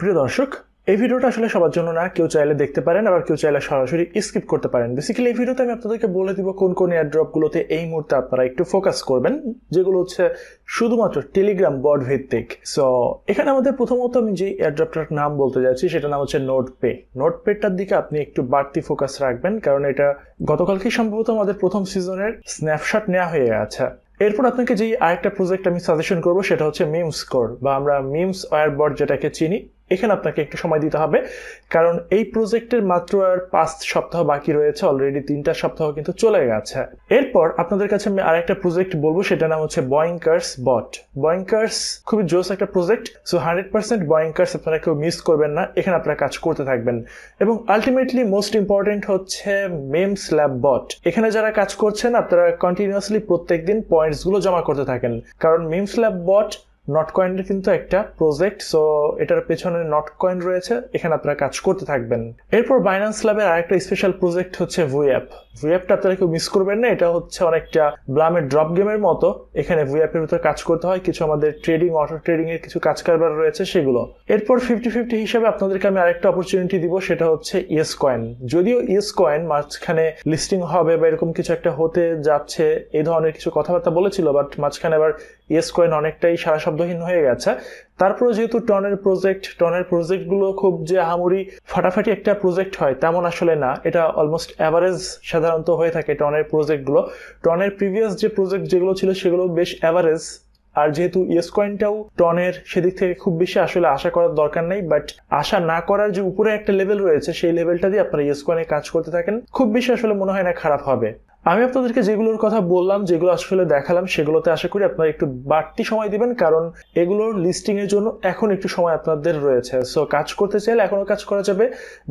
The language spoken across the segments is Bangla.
প্রিয় দর্শক এই ভিডিওটা আসলে সবার জন্য না কেউ চাইলে দেখতে পারেন আবার কেউ চাইলে সরাসরি স্কিপ করতে পারেন বেসিক্যালি এই ভিডিওতে আমি আপনাদেরকে বলে দিব কোন কোন এয়ারড্রপগুলোতে এই মুহূর্তে আপনারা একটু ফোকাস করবেন যেগুলো হচ্ছে শুধুমাত্র টেলিগ্রাম বট ভিত্তিক সো এখানে আমাদের প্রথমত আমি যে এয়ারড্রপটার নাম বলতে যাচ্ছি সেটা নাম হচ্ছে নোট পে নোট পেটার দিকে আপনি একটু বাড়তি ফোকাস রাখবেন কারণ এটা গতকালকেই সম্ভবত আমাদের প্রথম সিজনের স্ন্যাপশট নেওয়া হয়ে আছে এরপর আপনাকে যে আরেকটা প্রজেক্ট আমি সাজেশন করবো সেটা হচ্ছে মিমস কোর বা আমরা মিমস ওয়ার ওয়ারবট যেটাকে চিনি এখানে আপনাকে একটু সময় দিতে হবে কারণ এই প্রজেক্টের মাত্র আর পাঁচ সপ্তাহ বাকি রয়েছে অলরেডি তিনটা সপ্তাহ কিন্তু চলে গেছে এরপর আপনাদের কাছে আমি আরেকটা প্রজেক্ট বলবো সেটা নাম হচ্ছে বয়ঙ্কার্স বট বয়ঙ্কার্স খুবই জোস একটা প্রজেক্ট সো হান্ড্রেড পার্সেন্ট বয়ঙ্কার্স আপনারা কেউ মিস করবেন না এখানে আপনারা কাজ করতে থাকবেন এবং আলটিমেটলি মোস্ট ইম্পর্টেন্ট হচ্ছে মেমস ল্যাব বট এখানে যারা কাজ করছেন আপনারা কন্টিনিউয়াসলি প্রত্যেক দিন পয়েন্টসগুলো জমা করতে থাকেন কারণ মেমস ল্যাব বট নটকয়েনের কিন্তু একটা প্রজেক্ট সো এটার পেছনে নটকয়েন রয়েছে এখানে আপনারা কাজ করতে থাকবেন এরপর বাইন্যান্স ল্যাবের আরেকটা স্পেশাল প্রজেক্ট হচ্ছে ভুইঅ্যাপ ভুইঅ্যাপটা আপনারা কেউ মিস করবেন না এটা হচ্ছে অনেকটা ব্লামের ড্রপ গেমের মতো এখানে ভুইঅ্যাপের ভিতরে কাজ করতে হয় কিছু আমাদের ট্রেডিং অটো ট্রেডিং এর কিছু কাজ কারবার রয়েছে সেগুলো এরপর ফিফটি ফিফটি হিসাবে আপনাদেরকে আমি আরেকটা অপরচুনিটি দিব সেটা হচ্ছে ইয়েস কয়েন যদিও ইয়েস কয়েন মাঝখানে লিস্টিং হবে বা এরকম কিছু একটা হতে যাচ্ছে এই ধরনের কিছু কথাবার্তা বলেছিল বাট মাঝখানে আবার ইয়েস কয়েন অনেকটাই সারা শব্দ ছন্দহীন হয়ে গেছে তারপরে যেহেতু টনের প্রজেক্ট টনের প্রজেক্টগুলো খুব যে আহামরি ফাটাফাটি একটা প্রজেক্ট হয় তেমন আসলে না এটা অলমোস্ট অ্যাভারেজ সাধারণত হয়ে থাকে টনের প্রজেক্টগুলো টনের প্রিভিয়াস যে প্রজেক্ট যেগুলো ছিল সেগুলো বেশ অ্যাভারেজ আর যেহেতু ইয়েস কয়েনটাও টনের সেদিক থেকে খুব বেশি আসলে আশা করার দরকার নেই বাট আশা না করার যে উপরে একটা লেভেল রয়েছে সেই লেভেলটা দিয়ে আপনারা ইয়েস কয়েনে কাজ করতে থাকেন খুব বেশি আসলে মনে হয় না খারাপ হবে আমি আপনাদেরকে যেগুলোর কথা বললাম যেগুলো আসলে দেখালাম সেগুলোতে আশা করি আপনারা একটু বাড়তি সময় দিবেন কারণ এগুলোর লিস্টিং এর জন্য এখন একটু সময় আপনাদের রয়েছে সো কাজ করতে চাইলে এখনো কাজ করা যাবে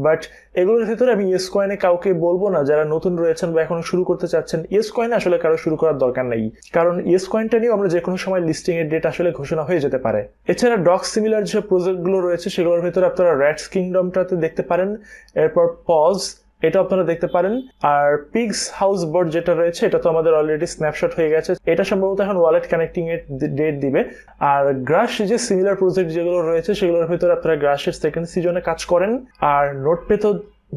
বাট এগুলোর ভিতরে আমি ইয়েস কয়েনে কাউকে বলবো না যারা নতুন রয়েছেন বা এখনো শুরু করতে চাচ্ছেন ইয়েস কয়েনে আসলে কারো শুরু করার দরকার নেই কারণ ইয়েস কয়েনটা নিয়েও আমরা যে কোনো সময় লিস্টিং এর ডেট আসলে ঘোষণা হয়ে যেতে পারে এছাড়া ডক সিমিলার যেসব প্রজেক্টগুলো রয়েছে সেগুলোর ভিতরে আপনারা র্যাটস কিংডমটাতে দেখতে পারেন এরপর পজ এটা আপনারা দেখতে পারেন আর পিগস হাউস বোর্ড যেটা রয়েছে এটা তো আমাদের অলরেডি স্ন্যাপশট হয়ে গেছে এটা সম্ভবত এখন ওয়ালেট কানেক্টিং এর ডেট দিবে আর গ্রাস যে সিমিলার প্রজেক্ট যেগুলো রয়েছে সেগুলোর ভিতরে আপনারা গ্রাসের সেকেন্ড সিজনে কাজ করেন আর নোট পে তো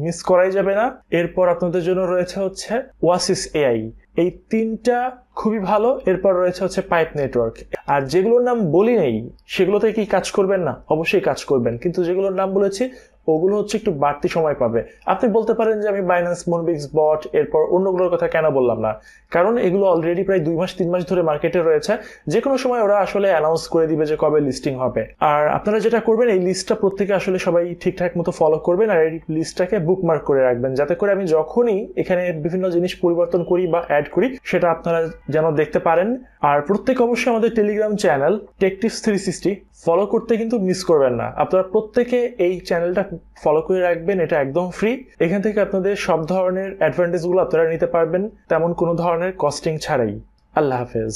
মিস করাই যাবে না এরপর আপনাদের জন্য রয়েছে হচ্ছে ওয়াসিস এআই এই তিনটা খুবই ভালো এরপর রয়েছে হচ্ছে পাইপ নেটওয়ার্ক আর যেগুলোর নাম বলি নেই সেগুলোতে কি কাজ করবেন না অবশ্যই কাজ করবেন কিন্তু যেগুলোর নাম বলেছি ওগুলো হচ্ছে একটু বাড়তি সময় পাবে আপনি বলতে পারেন যে আমি বাইন্যান্স মুনবিক্স বট এরপর অন্যগুলোর কথা কেন বললাম না কারণ এগুলো অলরেডি প্রায় দুই মাস তিন মাস ধরে মার্কেটে রয়েছে যে কোনো সময় ওরা আসলে অ্যানাউন্স করে দিবে যে কবে লিস্টিং হবে আর আপনারা যেটা করবেন এই লিস্টটা প্রত্যেকে আসলে সবাই ঠিকঠাক মতো ফলো করবেন আর এই লিস্টটাকে বুকমার্ক করে রাখবেন যাতে করে আমি যখনই এখানে বিভিন্ন জিনিস পরিবর্তন করি বা অ্যাড করি সেটা আপনারা যেন দেখতে পারেন আর প্রত্যেক অবশ্যই আমাদের Telegram channel Techtives three sixty follow করতে কিন্তু মিস করবেন না আপনারা প্রত্যেকে এই চ্যানেলটা ফলো করে রাখবেন এটা একদম ফ্রি এখান থেকে আপনাদের সব ধরনের অ্যাডভান্টেজগুলো আপনারা নিতে পারবেন তেমন কোনো ধরনের কস্টিং ছাড়াই আল্লাহ হাফেজ